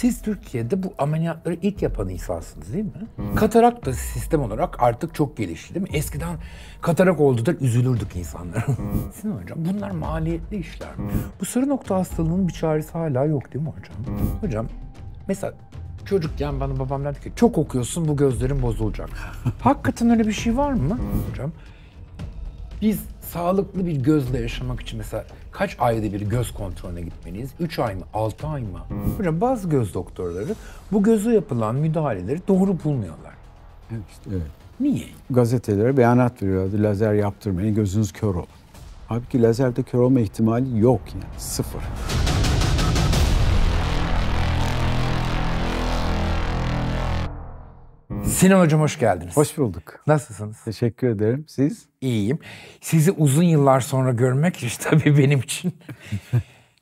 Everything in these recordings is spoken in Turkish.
Siz Türkiye'de bu ameliyatları ilk yapan insansınız değil mi? Hmm. Katarak da sistem olarak artık çok gelişti değil mi? Eskiden katarak oldu da üzülürdük insanlar. Hmm. Sinan hocam bunlar maliyetli işler. Hmm. Bu sarı nokta hastalığının bir çaresi hala yok değil mi hocam? Hmm. Hocam mesela çocukken bana babam dedi ki çok okuyorsun bu gözlerin bozulacak. Hakikaten öyle bir şey var mı hmm. hocam? Biz sağlıklı bir gözle yaşamak için mesela kaç ayda bir göz kontrolüne gitmeniz? 3 ay mı? 6 ay mı? Hmm. bazı göz doktorları bu gözü yapılan müdahaleleri doğru bulmuyorlar. Evet. evet. Niye? Gazetelere beyanat veriyordu. Lazer yaptırmayın, gözünüz kör olur. Halbuki lazerde kör olma ihtimali yok yani. Sıfır. Sinan Hocam hoş geldiniz. Hoş bulduk. Nasılsınız? Teşekkür ederim. Siz? İyiyim. Sizi uzun yıllar sonra görmek işte tabii benim için.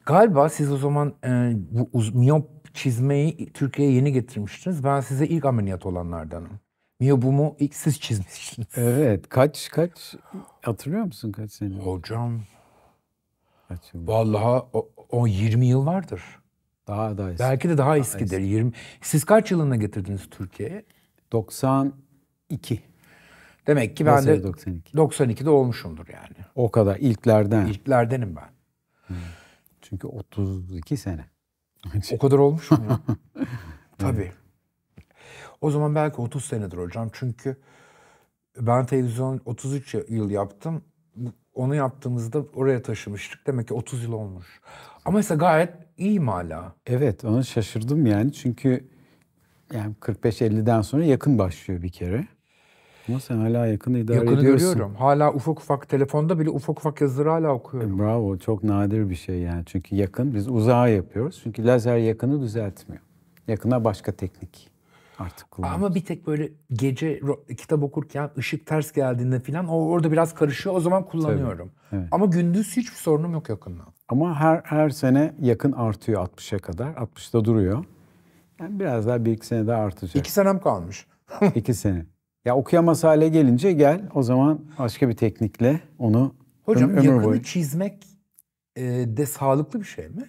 Galiba siz o zaman e, bu uz, miyop çizmeyi Türkiye'ye yeni getirmiştiniz. Ben size ilk ameliyat olanlardanım. Miyobumu ilk siz çizmiştiniz. Evet. Kaç kaç hatırlıyor musun kaç sene? Hocam. Kaç yıl? Vallahi o, o 20 yıl vardır. Daha da eski. Belki de daha, daha eskidir. Eski. 20. Siz kaç yılında getirdiniz Türkiye'ye? 92. Demek ki ben Nasıl de 92? 92'de olmuşumdur yani. O kadar ilklerden. İlklerdenim ben. Hmm. Çünkü 32 sene. o kadar olmuş mu Tabii. Evet. O zaman belki 30 senedir hocam. Çünkü ben televizyon 33 yıl yaptım. Onu yaptığımızda oraya taşımıştık. Demek ki 30 yıl olmuş. Ama mesela gayet iyiyim hala. Evet ona şaşırdım yani. Çünkü yani 45-50'den sonra yakın başlıyor bir kere. Ama sen hala yakını idare Yakını ediyorsun. görüyorum. Hala ufak ufak telefonda bile ufak ufak yazıları hala okuyorum. E, bravo. Çok nadir bir şey yani. Çünkü yakın biz uzağa yapıyoruz. Çünkü lazer yakını düzeltmiyor. Yakına başka teknik artık kullanıyoruz. Ama bir tek böyle gece kitap okurken ışık ters geldiğinde falan orada biraz karışıyor. O zaman kullanıyorum. Tabii, evet. Ama gündüz hiçbir sorunum yok yakınla. Ama her her sene yakın artıyor 60'a kadar. 60'da duruyor. Yani biraz daha bir iki sene daha artacak. İki senem kalmış. İki sene. Ya okuyamaz hale gelince gel o zaman başka bir teknikle onu Hocam ömür yakını boyu. çizmek e, de sağlıklı bir şey mi?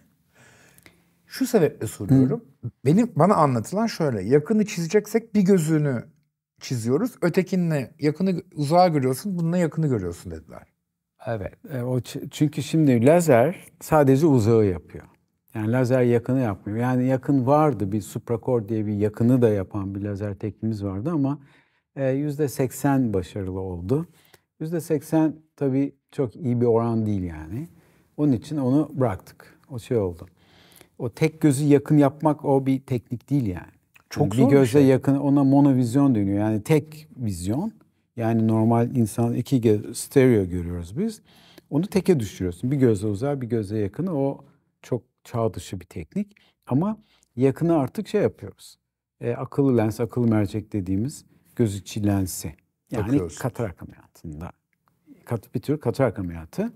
Şu sebeple soruyorum. Hı. Benim bana anlatılan şöyle. Yakını çizeceksek bir gözünü çiziyoruz. Ötekinle yakını uzağa görüyorsun, bununla yakını görüyorsun dediler. Evet. E, o çünkü şimdi lazer sadece uzağı yapıyor. Yani lazer yakını yapmıyor. Yani yakın vardı bir Supracor diye bir yakını da yapan bir lazer teknimiz vardı ama e, yüzde seksen başarılı oldu. Yüzde seksen tabii çok iyi bir oran değil yani. Onun için onu bıraktık. O şey oldu. O tek gözü yakın yapmak o bir teknik değil yani. Çok yani zor bir gözle şey. yakın ona monovizyon deniyor. Yani tek vizyon. Yani normal insan iki göz stereo görüyoruz biz. Onu teke düşürüyorsun. Bir gözle uzak bir gözle yakını o çok çağ dışı bir teknik. Ama yakını artık şey yapıyoruz. E, akıllı lens, akıllı mercek dediğimiz göz içi lensi. Yani katarak ameliyatında. Kat, bir tür katarak ameliyatı.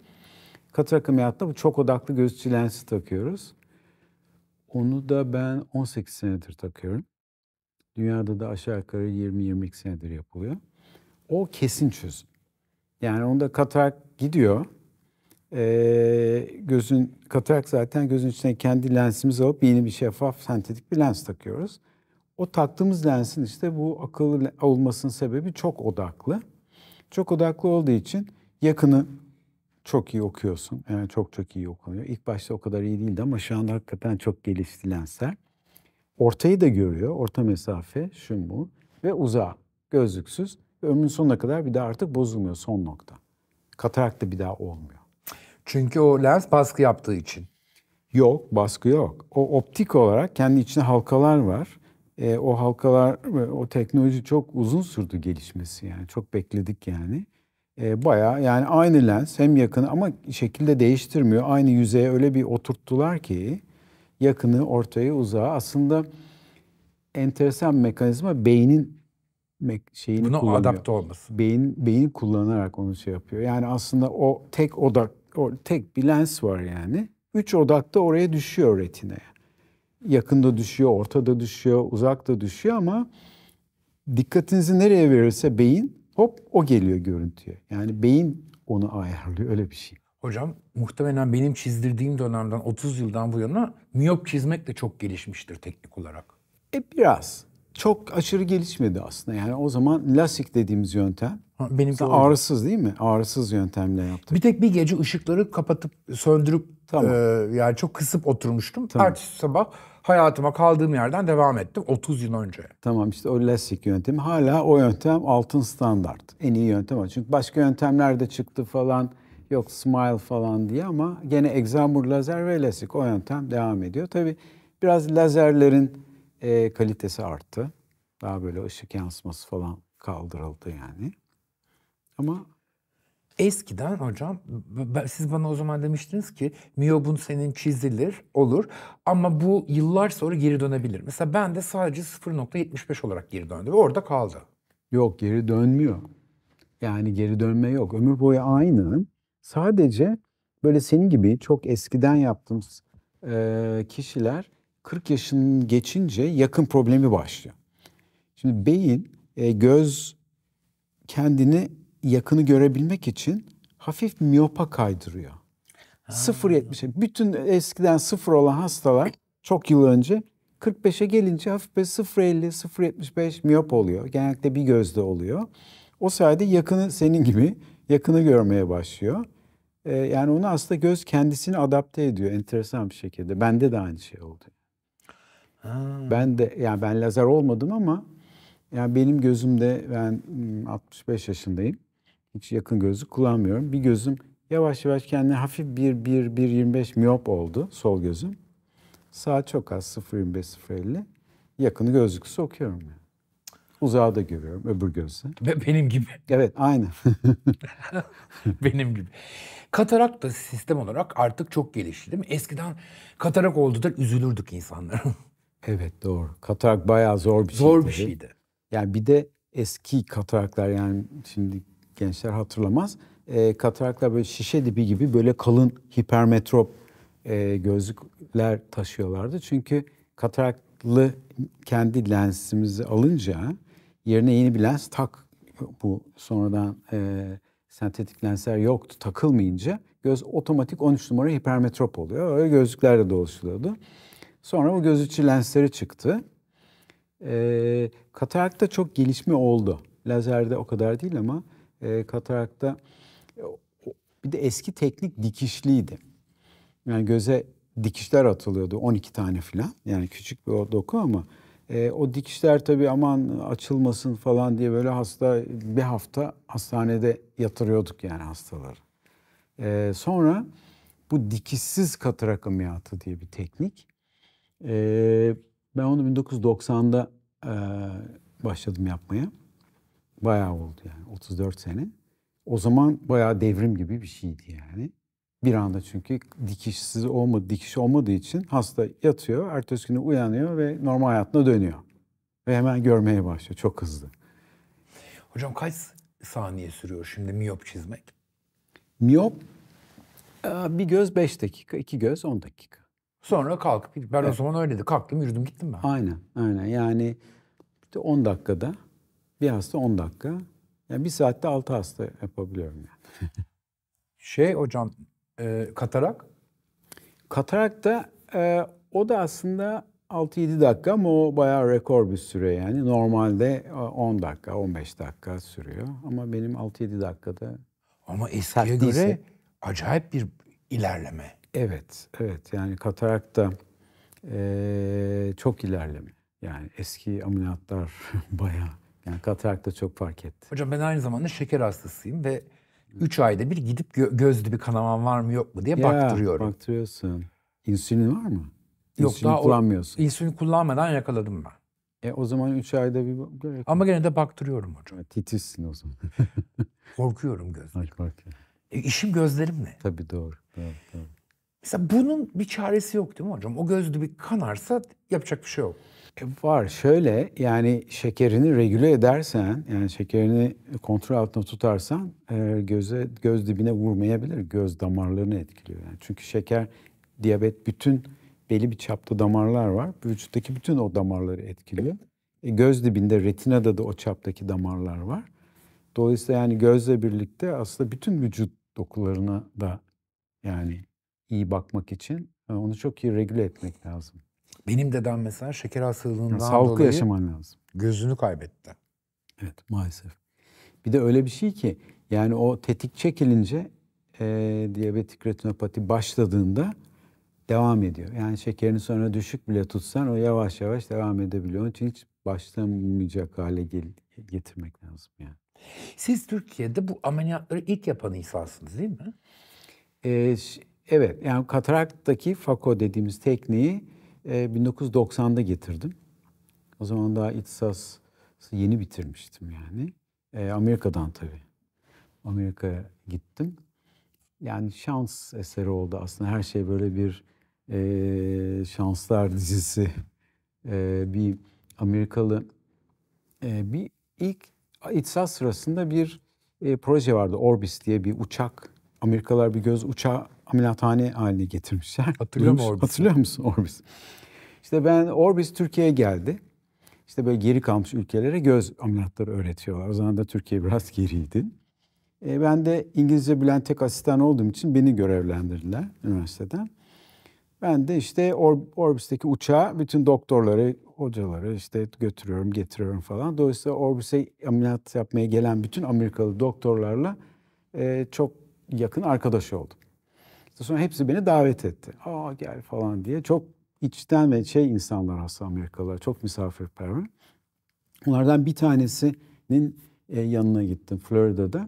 Katarak ameliyatta bu çok odaklı göz içi lensi takıyoruz. Onu da ben 18 senedir takıyorum. Dünyada da aşağı yukarı 20-22 senedir yapılıyor. O kesin çözüm. Yani onda katarak gidiyor e, gözün katarak zaten gözün içine kendi lensimizi alıp yeni bir şeffaf sentetik bir lens takıyoruz. O taktığımız lensin işte bu akıllı olmasının sebebi çok odaklı. Çok odaklı olduğu için yakını çok iyi okuyorsun. Yani çok çok iyi okunuyor. İlk başta o kadar iyi değildi ama şu anda hakikaten çok gelişti lensler. Ortayı da görüyor. Orta mesafe, şun bu. Ve uzağa. Gözlüksüz. Ve ömrün sonuna kadar bir daha artık bozulmuyor son nokta. Katarak da bir daha olmuyor. Çünkü o lens baskı yaptığı için. Yok, baskı yok. O optik olarak kendi içinde halkalar var. E, o halkalar, o teknoloji çok uzun sürdü gelişmesi yani. Çok bekledik yani. E, bayağı yani aynı lens hem yakın ama şekilde değiştirmiyor. Aynı yüzeye öyle bir oturttular ki yakını ortaya uzağa. Aslında enteresan mekanizma beynin şeyini Buna kullanıyor. adapte olması. Beyin, beyin kullanarak onu şey yapıyor. Yani aslında o tek odak tek bir lens var yani. Üç odakta oraya düşüyor retinaya. Yakında düşüyor, ortada düşüyor, uzakta düşüyor ama dikkatinizi nereye verirse beyin hop o geliyor görüntüye. Yani beyin onu ayarlıyor öyle bir şey. Hocam muhtemelen benim çizdirdiğim dönemden 30 yıldan bu yana miyop çizmek de çok gelişmiştir teknik olarak. E biraz. Çok aşırı gelişmedi aslında. Yani o zaman lasik dediğimiz yöntem Benimki Doğru. ağrısız değil mi? Ağrısız yöntemle yaptım. Bir tek bir gece ışıkları kapatıp söndürüp tamam. e, yani çok kısıp oturmuştum. Tamam. Ertesi sabah hayatıma kaldığım yerden devam ettim 30 yıl önce. Tamam işte o lastik yöntemi hala o yöntem altın standart. En iyi yöntem o. Çünkü başka yöntemler de çıktı falan. Yok smile falan diye ama gene egzamur lazer ve lastik o yöntem devam ediyor. tabi. biraz lazerlerin e, kalitesi arttı. Daha böyle ışık yansıması falan kaldırıldı yani. Ama Eskiden hocam siz bana o zaman demiştiniz ki miyobun senin çizilir olur ama bu yıllar sonra geri dönebilir. Mesela ben de sadece 0.75 olarak geri döndü ve orada kaldı. Yok geri dönmüyor. Yani geri dönme yok. Ömür boyu aynı. Sadece böyle senin gibi çok eskiden yaptığımız e, kişiler 40 yaşın geçince yakın problemi başlıyor. Şimdi beyin e, göz kendini yakını görebilmek için hafif miyopa kaydırıyor. 0.70'e. Bütün eskiden sıfır olan hastalar çok yıl önce 45'e gelince hafif böyle 0.50, 0.75 miyop oluyor. Genellikle bir gözde oluyor. O sayede yakını senin gibi yakını görmeye başlıyor. Ee, yani onu aslında göz kendisini adapte ediyor enteresan bir şekilde. Bende de aynı şey oldu. Ha. Ben de yani ben lazer olmadım ama yani benim gözümde ben 65 hmm, yaşındayım. Hiç yakın gözlük kullanmıyorum. Bir gözüm yavaş yavaş kendine hafif bir bir bir 25 miyop oldu sol gözüm. Sağ çok az 0.25 0.50. Yakını gözlüksüz okuyorum yani. Uzağı da görüyorum öbür gözle. Benim gibi. Evet aynı. Benim gibi. Katarak da sistem olarak artık çok gelişti değil mi? Eskiden katarak oldu da üzülürdük insanlara. evet doğru. Katarak bayağı zor bir zor şeydi. Zor bir şeydi. Yani bir de eski kataraklar yani şimdi gençler hatırlamaz. E, kataraklar böyle şişe dibi gibi böyle kalın hipermetrop e, gözlükler taşıyorlardı. Çünkü kataraklı kendi lensimizi alınca yerine yeni bir lens tak bu sonradan e, sentetik lensler yoktu takılmayınca göz otomatik 13 numara hipermetrop oluyor. Öyle gözlükler de dolaşılıyordu. Sonra bu gözlükçü lensleri çıktı. E, katarakta çok gelişme oldu. Lazerde o kadar değil ama e, katarakta e, bir de eski teknik dikişliydi. Yani göze dikişler atılıyordu 12 tane falan. Yani küçük bir o doku ama e, o dikişler tabii aman açılmasın falan diye böyle hasta bir hafta hastanede yatırıyorduk yani hastaları. E, sonra bu dikişsiz katarak ameliyatı diye bir teknik. E, ben onu 1990'da e, başladım yapmaya. Bayağı oldu yani 34 sene. O zaman bayağı devrim gibi bir şeydi yani. Bir anda çünkü dikişsiz olmadı, dikiş olmadığı için hasta yatıyor, ertesi günü uyanıyor ve normal hayatına dönüyor. Ve hemen görmeye başlıyor çok hızlı. Hocam kaç saniye sürüyor şimdi miyop çizmek? Miyop e, bir göz 5 dakika, iki göz 10 dakika. Sonra kalkıp ben evet. o zaman öyleydi. Kalktım, yürüdüm, gittim ben. Aynen, aynen. Yani 10 dakikada bir hasta 10 dakika. Yani bir saatte 6 hasta yapabiliyorum yani. şey hocam e, katarak? Katarak da e, o da aslında 6-7 dakika ama o bayağı rekor bir süre yani. Normalde 10 e, dakika, 15 dakika sürüyor. Ama benim 6-7 dakikada... Ama eskiye göre ise... acayip bir ilerleme. Evet, evet. Yani katarakta e, çok ilerleme. Yani eski ameliyatlar bayağı yani katarakta çok fark etti. Hocam ben aynı zamanda şeker hastasıyım ve 3 ayda bir gidip gö- gözlü bir kanaman var mı yok mu diye ya, baktırıyorum. Baktırıyorsun. İnsülin var mı? Yok insülin daha kullanmıyorsun. O, insülin kullanmadan yakaladım ben. E o zaman 3 ayda bir... Ama gene de baktırıyorum hocam. Ya, titizsin o zaman. Korkuyorum gözlerim. Bak, bak. E, işim gözlerimle. Tabii doğru. doğru, doğru. Mesela bunun bir çaresi yok değil mi hocam? O gözlü bir kanarsa yapacak bir şey yok var. Şöyle yani şekerini regüle edersen yani şekerini kontrol altında tutarsan e, göze göz dibine vurmayabilir. Göz damarlarını etkiliyor. Yani çünkü şeker diyabet bütün belli bir çapta damarlar var. Vücuttaki bütün o damarları etkiliyor. E, göz dibinde retinada da o çaptaki damarlar var. Dolayısıyla yani gözle birlikte aslında bütün vücut dokularına da yani iyi bakmak için e, onu çok iyi regüle etmek lazım. Benim dedem mesela şeker hastalığından yani sağlıklı dolayı yaşaman lazım. gözünü kaybetti. Evet maalesef. Bir de öyle bir şey ki yani o tetik çekilince e, diyabetik retinopati başladığında devam ediyor. Yani şekerini sonra düşük bile tutsan o yavaş yavaş devam edebiliyor. Onun için hiç başlamayacak hale gel getirmek lazım yani. Siz Türkiye'de bu ameliyatları ilk yapan insansınız değil mi? Ee, evet yani kataraktaki FAKO dediğimiz tekniği 1990'da ee, getirdim. O zaman daha İhtisas'ı yeni bitirmiştim yani. Ee, Amerika'dan tabii. Amerika'ya gittim. Yani şans eseri oldu aslında. Her şey böyle bir e, şanslar dizisi. E, bir Amerikalı e, bir ilk İhtisas sırasında bir e, proje vardı. Orbis diye bir uçak. Amerikalılar bir göz uçağı ameliyathane haline getirmişler. Hatırlıyor musun Orbis? Hatırlıyor musun Orbis? İşte ben Orbis Türkiye'ye geldi. İşte böyle geri kalmış ülkelere göz ameliyatları öğretiyorlar. O zaman da Türkiye biraz geriydi. E, ben de İngilizce bilen tek asistan olduğum için beni görevlendirdiler üniversiteden. Ben de işte Or Orbis'teki uçağa bütün doktorları, hocaları işte götürüyorum, getiriyorum falan. Dolayısıyla Orbis'e ameliyat yapmaya gelen bütün Amerikalı doktorlarla e, çok yakın arkadaş oldum. İşte sonra hepsi beni davet etti. Aa gel falan diye. Çok içten ve şey insanlar aslında Amerikalılar çok misafirperver. Onlardan bir tanesinin e, yanına gittim Florida'da.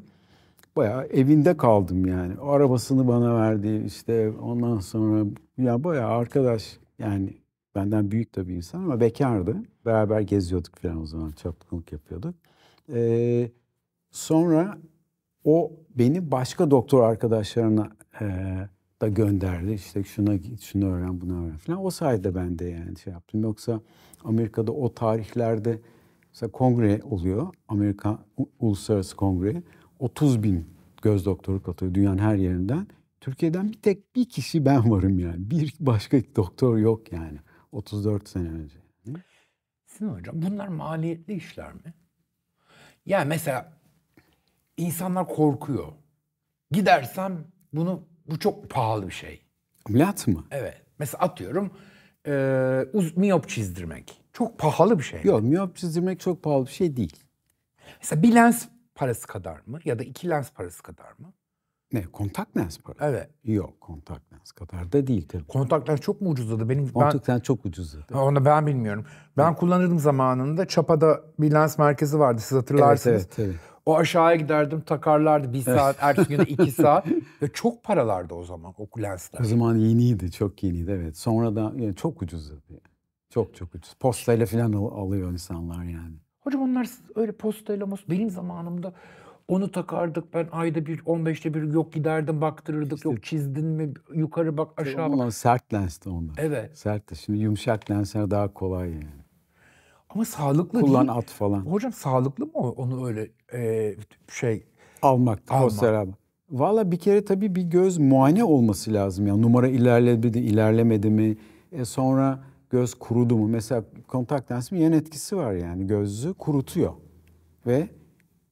Bayağı evinde kaldım yani. O arabasını bana verdi işte ondan sonra ya bayağı arkadaş yani benden büyük tabii insan ama bekardı. Beraber geziyorduk falan o zaman çapkınlık yapıyorduk. Ee, sonra o beni başka doktor arkadaşlarına e, da gönderdi. İşte şuna git, şunu öğren, bunu öğren falan. O sayede ben de yani şey yaptım. Yoksa Amerika'da o tarihlerde mesela kongre oluyor. Amerika Uluslararası Kongre. 30 bin göz doktoru katılıyor dünyanın her yerinden. Türkiye'den bir tek bir kişi ben varım yani. Bir başka doktor yok yani. 34 sene önce. Sinan Hocam bunlar maliyetli işler mi? Ya yani mesela insanlar korkuyor. Gidersem bunu bu çok pahalı bir şey. Ameliyat mı? Evet. Mesela atıyorum e, uz, miyop çizdirmek. Çok pahalı bir şey. Yok miyop çizdirmek çok pahalı bir şey değil. Mesela bir lens parası kadar mı? Ya da iki lens parası kadar mı? Ne kontak lens parası? Evet. Yok kontak lens kadar da değil tabii. Kontak lens çok mu ucuzladı? Benim, kontak ben, lens çok ucuzladı. Onu ben bilmiyorum. Ben evet. kullanırdım zamanında. Çapa'da bir lens merkezi vardı siz hatırlarsınız. Evet evet. evet. O aşağıya giderdim takarlardı bir saat, ertesi güne iki saat. Ve çok paralardı o zaman o lensler. O zaman yeniydi, çok yeniydi evet. Sonra da yani e, çok ucuzdu. Çok çok ucuz. Postayla falan alıyor insanlar yani. Hocam onlar öyle postayla most benim zamanımda onu takardık. Ben ayda bir 15'te bir yok giderdim baktırırdık. İşte, yok çizdin mi yukarı bak aşağı bak. Onlar sert lensti onlar. Evet. Sert şimdi yumuşak lensler daha kolay yani. Ama sağlıklı Kullan değil. at falan. Hocam sağlıklı mı onu öyle e, şey almak, konser almak? Valla bir kere tabii bir göz muayene olması lazım. Yani numara ilerledi, mi ilerlemedi mi? E sonra göz kurudu mu? Mesela kontak lensin yan etkisi var yani. Gözü kurutuyor. Ve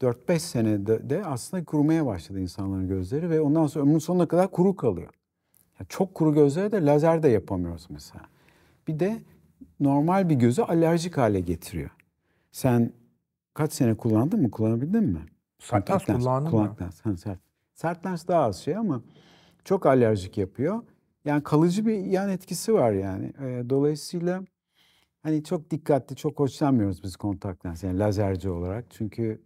4-5 senede de aslında kurumaya başladı insanların gözleri ve ondan sonra ömrün sonuna kadar kuru kalıyor. Yani çok kuru gözlere de lazer de yapamıyoruz mesela. Bir de normal bir gözü alerjik hale getiriyor. Sen kaç sene kullandın mı? Kullanabildin mi? Sert lens kullandım kulak lens. Ha, sert. sert lens daha az şey ama çok alerjik yapıyor. Yani kalıcı bir yan etkisi var yani. E, dolayısıyla hani çok dikkatli, çok hoşlanmıyoruz biz kontak lens yani lazerci olarak. Çünkü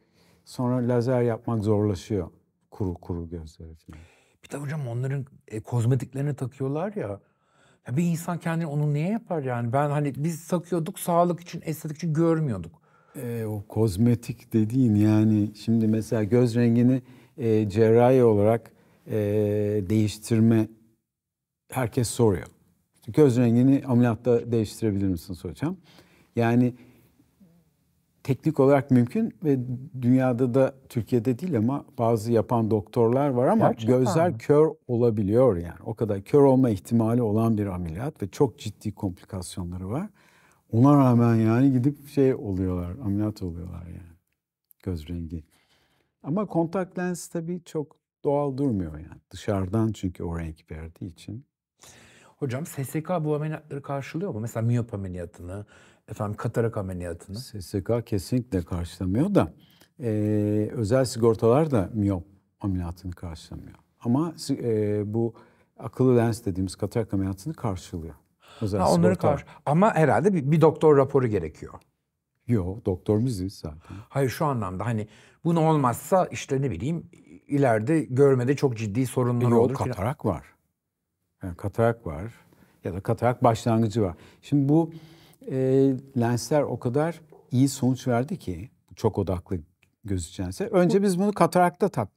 sonra lazer yapmak zorlaşıyor kuru kuru gözler için. Bir de hocam onların e, kozmetiklerini takıyorlar ya. Ya bir insan kendini onu niye yapar yani? Ben hani biz takıyorduk sağlık için, estetik için görmüyorduk. E, o kozmetik dediğin yani şimdi mesela göz rengini e, cerrahi olarak e, değiştirme herkes soruyor. Göz rengini ameliyatta değiştirebilir misin soracağım Yani teknik olarak mümkün ve dünyada da Türkiye'de değil ama bazı yapan doktorlar var ama Gerçekten. gözler mi? kör olabiliyor yani. O kadar kör olma ihtimali olan bir ameliyat ve çok ciddi komplikasyonları var. Ona rağmen yani gidip şey oluyorlar, ameliyat oluyorlar yani. Göz rengi. Ama kontak lens tabii çok doğal durmuyor yani. Dışarıdan çünkü o renk verdiği için. Hocam SSK bu ameliyatları karşılıyor mu? Mesela miyop ameliyatını, efendim katarak ameliyatını. SSK kesinlikle karşılamıyor da e, özel sigortalar da miyop ameliyatını karşılamıyor. Ama e, bu akıllı lens dediğimiz katarak ameliyatını karşılıyor. Özel ha, onları sigortalar. karşı. Ama herhalde bir, bir doktor raporu gerekiyor. Yok doktor biziz zaten. Hayır şu anlamda hani bunu olmazsa işte ne bileyim ileride görmede çok ciddi sorunlar olur. yok, Katarak falan. var. Yani katarak var ya da katarak başlangıcı var. Şimdi bu e, lensler o kadar iyi sonuç verdi ki çok odaklı gözükense. Önce biz bunu katarakta tak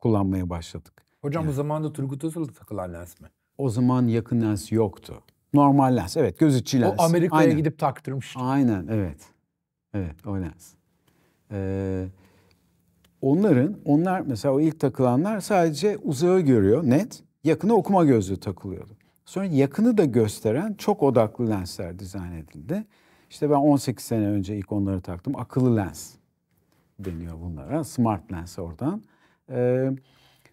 kullanmaya başladık. Hocam yani. zaman da Turgut Özal'da takılan lens mi? O zaman yakın lens yoktu. Normal lens evet gözütçü lens. O Amerika'ya gidip taktırmış. Aynen evet. Evet o lens. Ee, onların onlar mesela o ilk takılanlar sadece uzağı görüyor net. Yakını okuma gözlüğü takılıyordu. Sonra yakını da gösteren çok odaklı lensler dizayn edildi. İşte ben 18 sene önce ilk onları taktım. Akıllı lens deniyor bunlara. Smart lens oradan. Ee,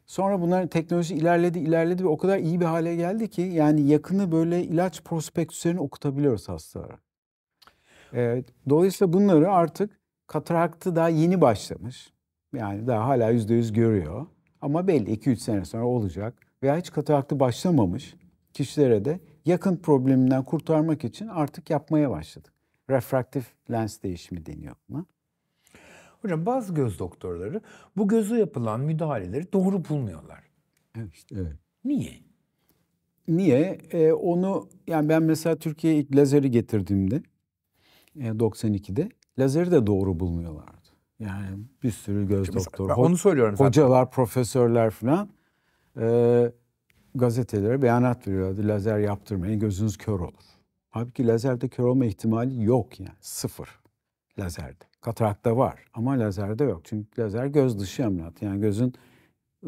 sonra bunların teknoloji ilerledi, ilerledi ve o kadar iyi bir hale geldi ki yani yakını böyle ilaç prospektüslerini okutabiliyoruz hastalara. Ee, dolayısıyla bunları artık kataraktı daha yeni başlamış. Yani daha hala yüzde yüz görüyor. Ama belli 2-3 sene sonra olacak. Veya hiç kataraktı başlamamış kişilere de yakın probleminden kurtarmak için artık yapmaya başladık. Refraktif lens değişimi deniyor buna. Hocam bazı göz doktorları bu gözü yapılan müdahaleleri doğru bulmuyorlar. Evet. evet. Niye? Niye? Ee, onu yani ben mesela Türkiye'ye ilk lazeri getirdiğimde 92'de e, lazeri de doğru bulmuyorlardı. Yani bir sürü göz doktoru, onu söylüyorum hocalar, profesörler falan. Ee, gazetelere beyanat veriyordu. Lazer yaptırmayın gözünüz kör olur. Halbuki lazerde kör olma ihtimali yok yani sıfır lazerde. Katarakta var ama lazerde yok. Çünkü lazer göz dışı ameliyat. Yani gözün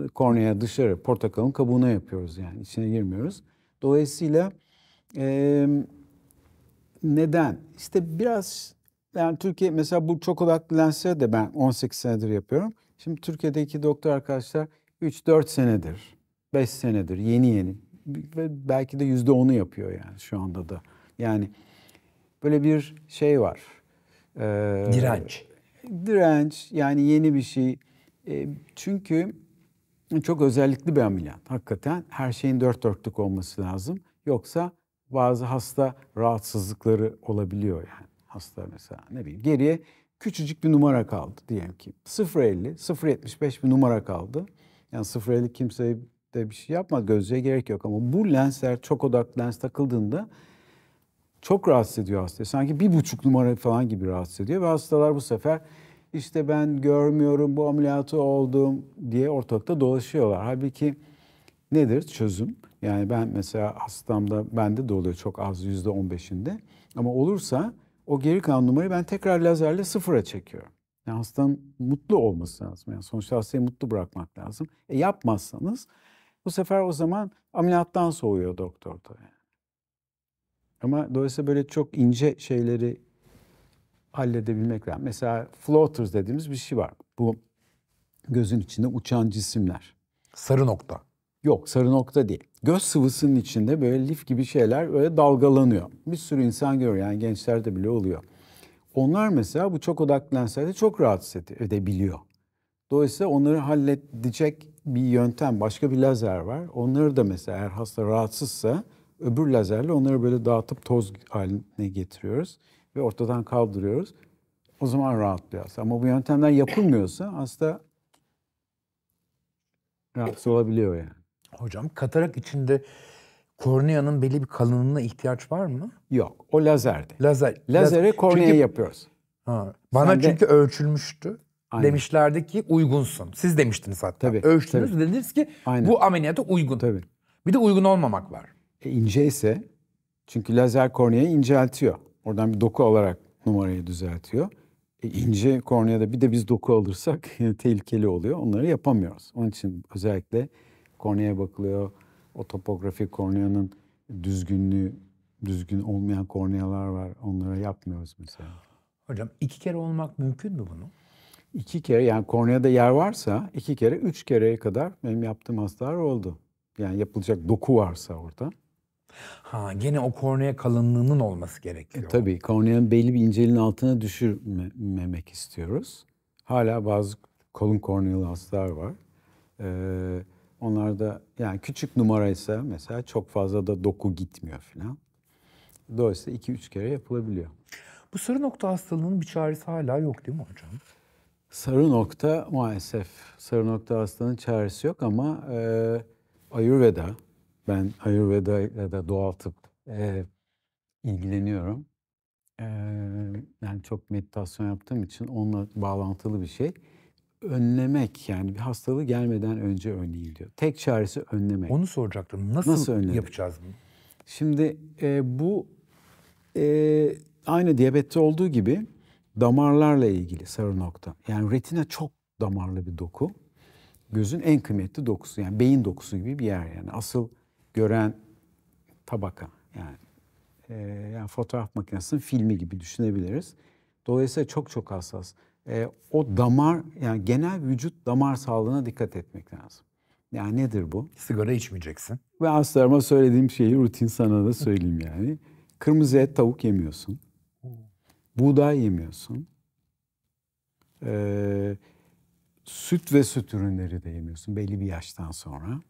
e, kornea dışarı portakalın kabuğuna yapıyoruz yani içine girmiyoruz. Dolayısıyla e, neden? İşte biraz yani Türkiye mesela bu çok odaklı lensleri de ben 18 senedir yapıyorum. Şimdi Türkiye'deki doktor arkadaşlar 3-4 senedir 5 senedir yeni yeni ve belki de yüzde onu yapıyor yani şu anda da. Yani böyle bir şey var. Ee, direnç. Direnç yani yeni bir şey. E, çünkü çok özellikli bir ameliyat. Hakikaten her şeyin dört dörtlük olması lazım. Yoksa bazı hasta rahatsızlıkları olabiliyor yani. Hasta mesela ne bileyim geriye küçücük bir numara kaldı diyelim ki. 0.50, 0.75 bir numara kaldı. Yani 0.50 kimseyi de bir şey yapma gözlüğe gerek yok ama bu lensler çok odak lens takıldığında çok rahatsız ediyor hastayı. Sanki bir buçuk numara falan gibi rahatsız ediyor ve hastalar bu sefer işte ben görmüyorum bu ameliyatı oldum diye ortalıkta dolaşıyorlar. Halbuki nedir çözüm? Yani ben mesela hastamda bende de oluyor çok az yüzde on beşinde. Ama olursa o geri kalan numarayı ben tekrar lazerle sıfıra çekiyorum. Yani hastanın mutlu olması lazım. Yani sonuçta hastayı mutlu bırakmak lazım. E yapmazsanız bu sefer o zaman ameliyattan soğuyor doktor da. Yani. Ama dolayısıyla böyle çok ince şeyleri halledebilmek lazım. Mesela floaters dediğimiz bir şey var. Bu gözün içinde uçan cisimler. Sarı nokta. Yok sarı nokta değil. Göz sıvısının içinde böyle lif gibi şeyler böyle dalgalanıyor. Bir sürü insan görüyor yani gençlerde bile oluyor. Onlar mesela bu çok odaklı lenslerde çok rahatsız edebiliyor. Dolayısıyla onları halledecek bir yöntem, başka bir lazer var. Onları da mesela eğer hasta rahatsızsa öbür lazerle onları böyle dağıtıp toz haline getiriyoruz ve ortadan kaldırıyoruz. O zaman rahatlıyor hasta. Ama bu yöntemler yapılmıyorsa hasta rahatsız olabiliyor yani. Hocam katarak içinde korneanın belli bir kalınlığına ihtiyaç var mı? Yok. O lazerdi. Lazer. Lazere kornea yapıyoruz. Ha, bana Sen çünkü de, ölçülmüştü. Aynen. demişlerdi ki uygunsun. Siz demiştiniz hatta. Tabii, Ölçtünüz tabii. dediniz ki Aynen. bu ameliyata uygun. Tabii. Bir de uygun olmamak var. E, ince ise çünkü lazer korneayı inceltiyor. Oradan bir doku alarak numarayı düzeltiyor. E, ince korneada bir de biz doku alırsak tehlikeli oluyor. Onları yapamıyoruz. Onun için özellikle korneaya bakılıyor. O topografi korneanın düzgünlüğü, düzgün olmayan kornealar var. Onlara yapmıyoruz mesela. Hocam iki kere olmak mümkün mü bunu? iki kere yani korneada yer varsa iki kere üç kereye kadar benim yaptığım hastalar oldu. Yani yapılacak doku varsa orada. Ha gene o kornea kalınlığının olması e, gerekiyor. E, tabii korneanın belli bir inceliğin altına düşürmemek istiyoruz. Hala bazı kolun korneal hastalar var. Ee, da yani küçük numaraysa mesela çok fazla da doku gitmiyor falan. Dolayısıyla iki üç kere yapılabiliyor. Bu sarı nokta hastalığının bir çaresi hala yok değil mi hocam? Sarı nokta maalesef sarı nokta hastanın çaresi yok ama e, Ayurveda, ben Ayurveda ile de doğal tıp e, ilgileniyorum. E, yani çok meditasyon yaptığım için onunla bağlantılı bir şey. Önlemek yani bir hastalığı gelmeden önce önleyin diyor. Tek çaresi önlemek. Onu soracaktım. Nasıl, Nasıl yapacağız bunu? Şimdi e, bu e, aynı diyabette olduğu gibi damarlarla ilgili sarı nokta. Yani retina çok damarlı bir doku. Gözün en kıymetli dokusu yani beyin dokusu gibi bir yer yani. Asıl gören tabaka yani. E, yani fotoğraf makinesinin filmi gibi düşünebiliriz. Dolayısıyla çok çok hassas. E, o damar yani genel vücut damar sağlığına dikkat etmek lazım. Yani nedir bu? Sigara içmeyeceksin. Ve aslarıma söylediğim şeyi rutin sana da söyleyeyim yani. Kırmızı et tavuk yemiyorsun buğday yemiyorsun. Ee, süt ve süt ürünleri de yemiyorsun belli bir yaştan sonra.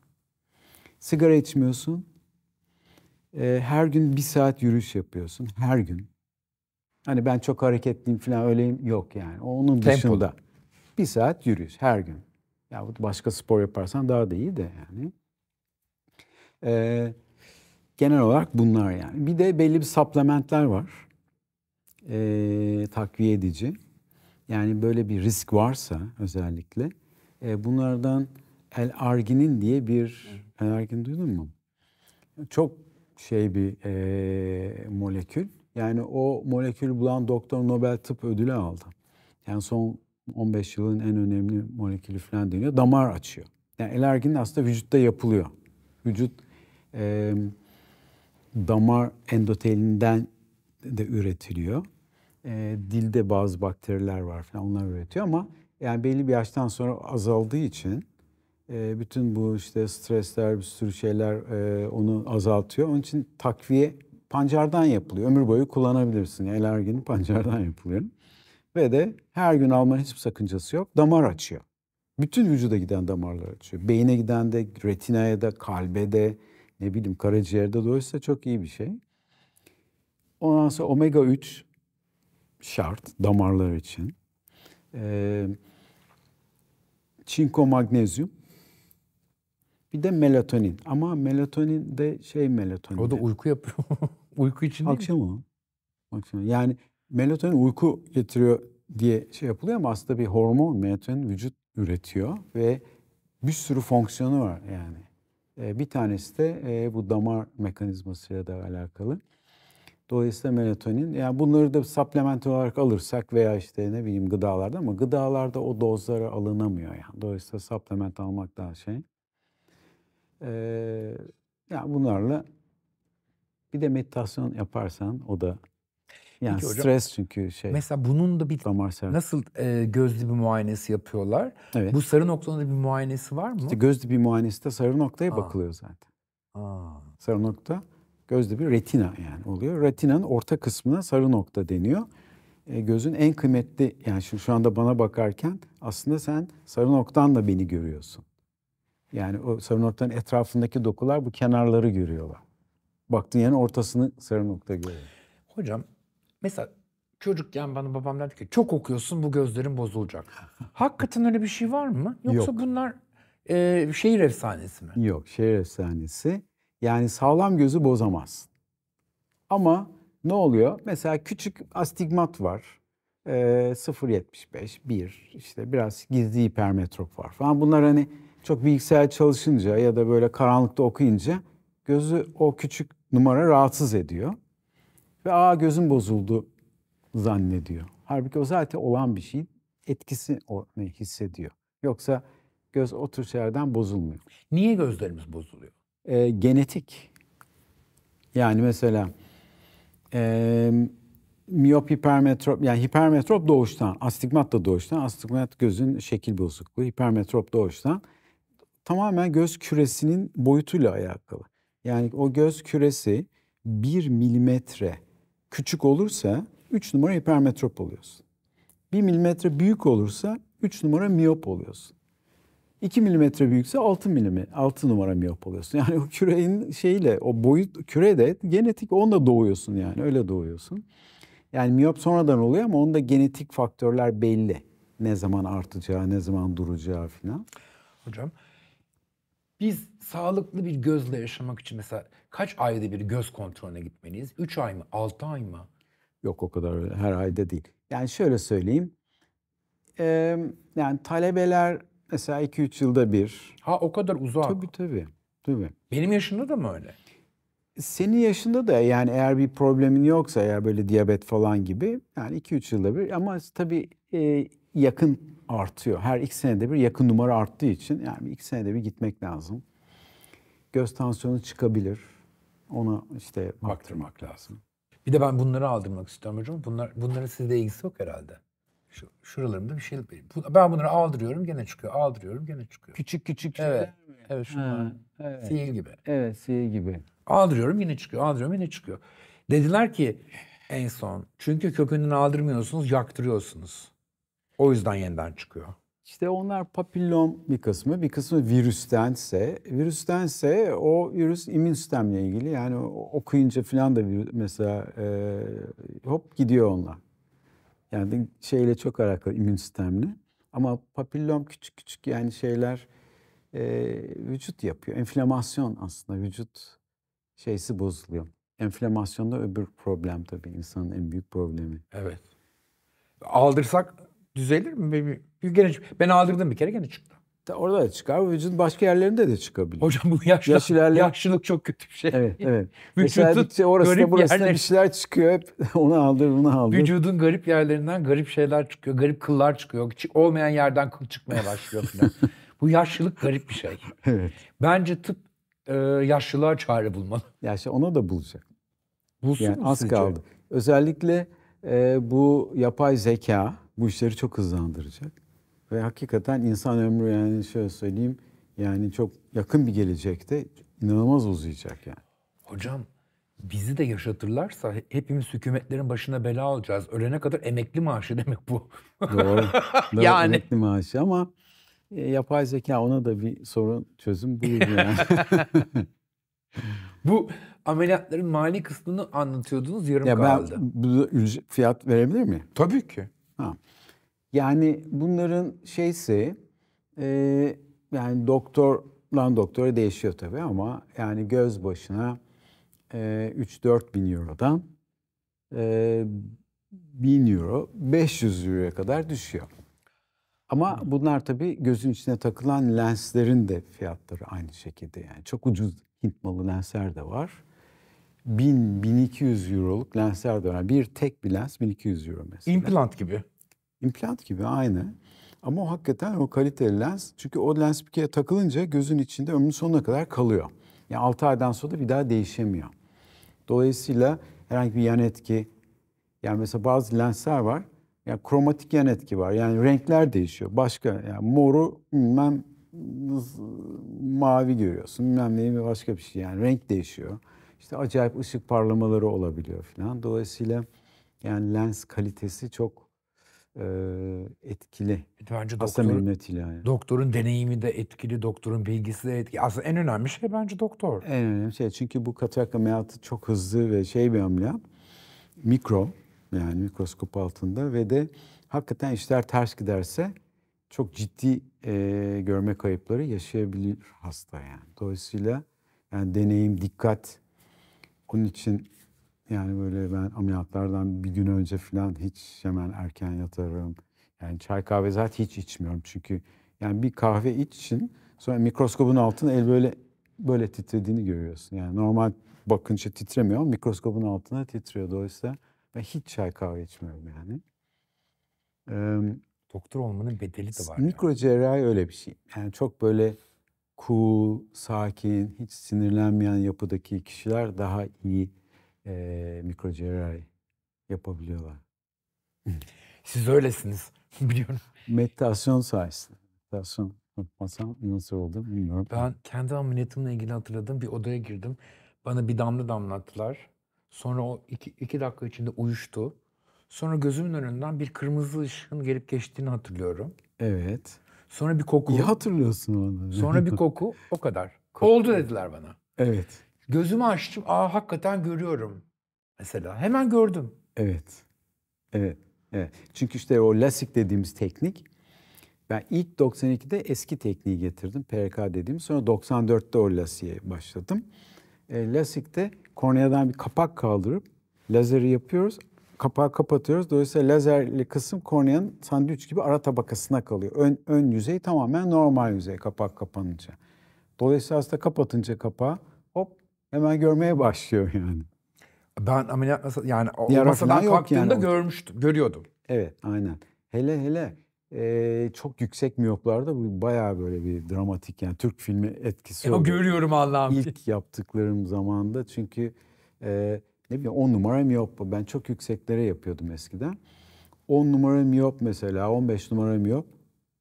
Sigara içmiyorsun. Ee, her gün bir saat yürüyüş yapıyorsun. Her gün. Hani ben çok hareketliyim falan öyleyim yok yani. Onun Tempo. dışında bir saat yürüyüş her gün. Ya başka spor yaparsan daha da iyi de yani. Ee, genel olarak bunlar yani. Bir de belli bir supplementler var e, takviye edici. Yani böyle bir risk varsa özellikle e, bunlardan el-arginin diye bir... El-argin duydun mu? Çok şey bir e, molekül. Yani o molekülü bulan doktor Nobel Tıp Ödülü aldı. Yani son 15 yılın en önemli molekülü falan deniyor. Damar açıyor. Yani elergin aslında vücutta yapılıyor. Vücut e, damar endotelinden de üretiliyor e, dilde bazı bakteriler var falan onlar üretiyor ama yani belli bir yaştan sonra azaldığı için e, bütün bu işte stresler bir sürü şeyler e, onu azaltıyor. Onun için takviye pancardan yapılıyor. Ömür boyu kullanabilirsin. Elergini pancardan yapılıyor. Ve de her gün alman hiçbir sakıncası yok. Damar açıyor. Bütün vücuda giden damarlar açıyor. Beyine giden de, retinaya da, kalbe de, ne bileyim karaciğerde dolayısıyla çok iyi bir şey. Ondan sonra omega 3 şart damarlar için. E, çinko magnezyum. Bir de melatonin. Ama melatonin de şey melatonin. O da uyku yapıyor. uyku için değil Akşam mi? Akşam Yani melatonin uyku getiriyor diye şey yapılıyor ama aslında bir hormon melatonin vücut üretiyor ve bir sürü fonksiyonu var yani. Ee, bir tanesi de e, bu damar mekanizmasıyla da alakalı. Dolayısıyla melatonin. Yani bunları da supplement olarak alırsak veya işte ne bileyim gıdalarda ama gıdalarda o dozlara alınamıyor yani. Dolayısıyla supplement almak daha şey. Ee, yani bunlarla bir de meditasyon yaparsan o da yani Peki hocam, stres çünkü şey. Mesela bunun da bir damar nasıl e, göz dibi muayenesi yapıyorlar? Evet. Bu sarı noktanın da bir muayenesi var mı? İşte göz dibi muayenesi de sarı noktaya Aa. bakılıyor zaten. Aa. Sarı nokta Gözde bir retina yani oluyor. Retinanın orta kısmına sarı nokta deniyor. E, gözün en kıymetli yani şu, şu anda bana bakarken aslında sen sarı noktan da beni görüyorsun. Yani o sarı noktanın etrafındaki dokular bu kenarları görüyorlar. Baktığın yerin ortasını sarı nokta görüyor. Hocam mesela çocukken bana babam dedi ki çok okuyorsun bu gözlerin bozulacak. Hakikaten öyle bir şey var mı? Yoksa Yok. bunlar e, şehir efsanesi mi? Yok şehir efsanesi. Yani sağlam gözü bozamaz. Ama ne oluyor? Mesela küçük astigmat var. E, 0.75, 1, işte biraz gizli hipermetrop var falan. Bunlar hani çok bilgisayar çalışınca ya da böyle karanlıkta okuyunca gözü o küçük numara rahatsız ediyor. Ve aa gözüm bozuldu zannediyor. Halbuki o zaten olan bir şey etkisi o hissediyor. Yoksa göz o tür şeylerden bozulmuyor. Niye gözlerimiz bozuluyor? e, genetik. Yani mesela e, miyop hipermetrop yani hipermetrop doğuştan, astigmat da doğuştan. Astigmat gözün şekil bozukluğu, hipermetrop doğuştan. Tamamen göz küresinin boyutuyla alakalı. Yani o göz küresi bir milimetre küçük olursa üç numara hipermetrop oluyorsun. Bir milimetre büyük olursa üç numara miyop oluyorsun. 2 milimetre büyükse 6 milimi, 6 numara miyop oluyorsun. Yani o küreğin şeyle, o boyut kürede genetik onunla doğuyorsun yani öyle doğuyorsun. Yani miyop sonradan oluyor ama onda genetik faktörler belli. Ne zaman artacağı, ne zaman duracağı falan. Hocam biz sağlıklı bir gözle yaşamak için mesela kaç ayda bir göz kontrolüne gitmeliyiz? 3 ay mı, 6 ay mı? Yok o kadar öyle. her ayda değil. Yani şöyle söyleyeyim. Ee, yani talebeler Mesela 2-3 yılda bir. Ha o kadar uzak. Tabii tabii. tabii. Benim yaşında da mı öyle? Senin yaşında da yani eğer bir problemin yoksa ya böyle diyabet falan gibi yani 2-3 yılda bir ama tabii e, yakın artıyor. Her iki senede bir yakın numara arttığı için yani iki senede bir gitmek lazım. Göz tansiyonu çıkabilir. Ona işte baktırmak, baktırmak lazım. Bir de ben bunları aldırmak istiyorum hocam. Bunlar, bunların sizde ilgisi yok herhalde. Şu, şuralarımda bir şey. Ben bunları aldırıyorum gene çıkıyor. Aldırıyorum gene çıkıyor. Küçük küçük Evet. Mi? Evet şunlar. Ha, evet. Sihir gibi. Evet sihir gibi. Aldırıyorum yine çıkıyor. Aldırıyorum yine çıkıyor. Dediler ki en son çünkü kökünden aldırmıyorsunuz yaktırıyorsunuz. O yüzden yeniden çıkıyor. işte onlar papillom bir kısmı, bir kısmı virüstense. Virüstense o virüs immün sistemle ilgili. Yani okuyunca falan da virüs, mesela e, hop gidiyor onlar. Yani şeyle çok alakalı immün sistemle. Ama papillom küçük küçük yani şeyler e, vücut yapıyor. Enflamasyon aslında vücut şeysi bozuluyor. Enflamasyon da öbür problem tabii insanın en büyük problemi. Evet. Aldırsak düzelir mi? Bir, bir, gene, ben aldırdım bir kere gene çıktı. Orada da çıkar. Vücudun başka yerlerinde de çıkabilir. Hocam bu yaşlı, Yaş ilerle... yaşlılık çok kötü bir şey. Evet, evet. Vücudun şey, orasına burasına yerler... bir şeyler çıkıyor. Hep onu aldır, bunu aldır. Vücudun garip yerlerinden garip şeyler çıkıyor. Garip kıllar çıkıyor. Hiç olmayan yerden kıl çıkmaya başlıyor bu yaşlılık garip bir şey. evet. Bence tıp e, yaşlılığa çare bulmalı. Ya işte ona da bulacak. Bulsun yani az sizce? kaldı. Özellikle e, bu yapay zeka bu işleri çok hızlandıracak. Ve hakikaten insan ömrü yani şöyle söyleyeyim yani çok yakın bir gelecekte inanılmaz uzayacak yani. Hocam bizi de yaşatırlarsa hepimiz hükümetlerin başına bela alacağız. Ölene kadar emekli maaşı demek bu. Doğru. Doğru yani. Emekli maaşı ama e, yapay zeka ona da bir sorun çözüm bulur yani. bu ameliyatların mali kısmını anlatıyordunuz yarım ya kaldı. Ben fiyat verebilir mi? Tabii ki. Ha. Yani bunların şeysi e, yani doktor lan doktora değişiyor tabii ama yani göz başına e, 3-4 bin eurodan e, 1000 euro 500 euroya kadar düşüyor. Ama hmm. bunlar tabii gözün içine takılan lenslerin de fiyatları aynı şekilde yani çok ucuz Hint malı lensler de var. 1000-1200 euroluk lensler de var. Yani bir tek bir lens 1200 euro mesela. Implant gibi implant gibi aynı. Ama o hakikaten o kaliteli lens. Çünkü o lens bir kere takılınca gözün içinde ömrünün sonuna kadar kalıyor. Yani 6 aydan sonra da bir daha değişemiyor. Dolayısıyla herhangi bir yan etki, yani mesela bazı lensler var. Yani kromatik yan etki var. Yani renkler değişiyor. Başka yani moru bilmem mavi görüyorsun. Bilmem neyi başka bir şey. Yani renk değişiyor. İşte acayip ışık parlamaları olabiliyor falan. Dolayısıyla yani lens kalitesi çok etkili. Bence Hasta memnuniyetiyle. Yani. Doktorun deneyimi de etkili, doktorun bilgisi de etkili. Aslında en önemli şey bence doktor. En önemli şey. Çünkü bu katarak ameliyatı çok hızlı ve şey bir ameliyat. Mikro yani mikroskop altında ve de hakikaten işler ters giderse çok ciddi e, görme kayıpları yaşayabilir hasta yani. Dolayısıyla yani deneyim, dikkat onun için yani böyle ben ameliyatlardan bir gün önce falan hiç hemen erken yatarım. Yani çay kahve zaten hiç içmiyorum çünkü yani bir kahve iç için sonra mikroskobun altına el böyle böyle titrediğini görüyorsun. Yani normal bakınca titremiyor ama mikroskobun altına titriyor. Dolayısıyla ben hiç çay kahve içmiyorum yani. Ee, Doktor olmanın bedeli de var. Mikro cerrahi öyle bir şey. Yani çok böyle cool, sakin, hiç sinirlenmeyen yapıdaki kişiler daha iyi e, mikrocerrahi yapabiliyorlar. Siz öylesiniz biliyorum. Meditasyon sayesinde. Meditasyon unutmasam nasıl oldu bilmiyorum. Ben kendi ameliyatımla ilgili hatırladım. Bir odaya girdim. Bana bir damla damlattılar. Sonra o iki, iki dakika içinde uyuştu. Sonra gözümün önünden bir kırmızı ışığın gelip geçtiğini hatırlıyorum. Evet. Sonra bir koku. İyi hatırlıyorsun onu. Sonra bir koku o kadar. Koku. Oldu dediler bana. Evet. Gözümü açtım. Aa hakikaten görüyorum. Mesela hemen gördüm. Evet. Evet. Evet. Çünkü işte o lasik dediğimiz teknik ben ilk 92'de eski tekniği getirdim. PRK dediğim. Sonra 94'te o lasiğe başladım. E, lasikte korneadan bir kapak kaldırıp lazeri yapıyoruz. Kapağı kapatıyoruz. Dolayısıyla lazerli kısım korneanın sandviç gibi ara tabakasına kalıyor. Ön, ön yüzey tamamen normal yüzey kapak kapanınca. Dolayısıyla hasta kapatınca kapağı hop hemen görmeye başlıyor yani. Ben ameliyat masa, yani o Yara masadan kalktığımda yani görmüştüm, görüyordum. Evet, aynen. Hele hele e, çok yüksek miyoplarda bu bayağı böyle bir dramatik yani Türk filmi etkisi. Ya, görüyorum Allah'ım. İlk yaptıklarım zamanda çünkü e, ne bileyim 10 numara miyop ben çok yükseklere yapıyordum eskiden. 10 numara miyop mesela 15 numara miyop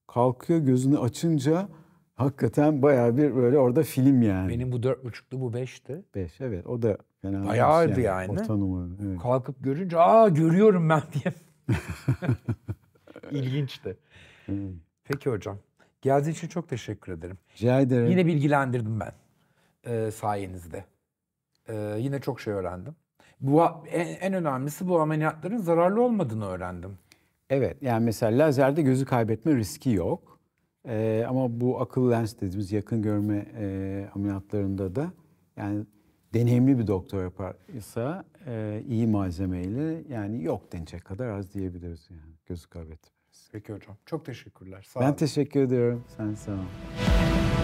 kalkıyor gözünü açınca Hakikaten bayağı bir böyle orada film yani. Benim bu dört buçuktu bu beşti. Beş evet o da fena Bayağıydı yani. yani. Orta numara. Evet. Kalkıp görünce aa görüyorum ben diye. İlginçti. Evet. Peki hocam. Geldiğiniz için çok teşekkür ederim. Rica ederim. Yine bilgilendirdim ben e, sayenizde. E, yine çok şey öğrendim. Bu en, en önemlisi bu ameliyatların zararlı olmadığını öğrendim. Evet yani mesela lazerde gözü kaybetme riski yok. E, ama bu akıl lens dediğimiz yakın görme e, ameliyatlarında da yani deneyimli bir doktor yaparsa e, iyi malzemeyle yani yok denecek kadar az diyebiliriz yani gözü kaybetmemiz. Peki hocam çok teşekkürler. Sağ ben olun. teşekkür ediyorum. Sen sağ ol.